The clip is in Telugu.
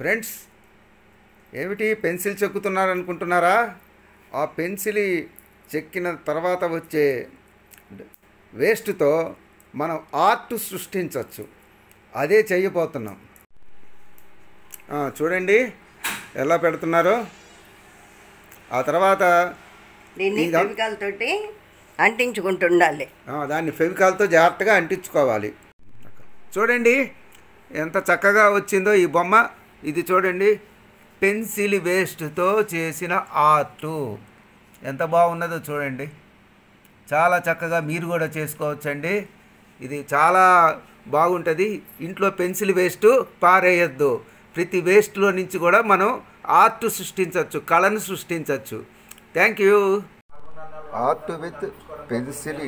ఫ్రెండ్స్ ఏమిటి పెన్సిల్ చెక్కుతున్నారనుకుంటున్నారా ఆ పెన్సిల్ చెక్కిన తర్వాత వచ్చే వేస్ట్తో మనం ఆర్ట్ సృష్టించవచ్చు అదే చేయబోతున్నాం చూడండి ఎలా పెడుతున్నారు ఆ తర్వాత అంటించుకుంటుండాలి దాన్ని ఫెవికాల్తో జాగ్రత్తగా అంటించుకోవాలి చూడండి ఎంత చక్కగా వచ్చిందో ఈ బొమ్మ ఇది చూడండి పెన్సిల్ వేస్ట్తో చేసిన ఆర్టు ఎంత బాగున్నదో చూడండి చాలా చక్కగా మీరు కూడా చేసుకోవచ్చండి ఇది చాలా బాగుంటుంది ఇంట్లో పెన్సిల్ వేస్ట్ పారేయద్దు ప్రతి వేస్ట్లో నుంచి కూడా మనం ఆర్ట్ సృష్టించవచ్చు కళను సృష్టించవచ్చు thank you art with pencil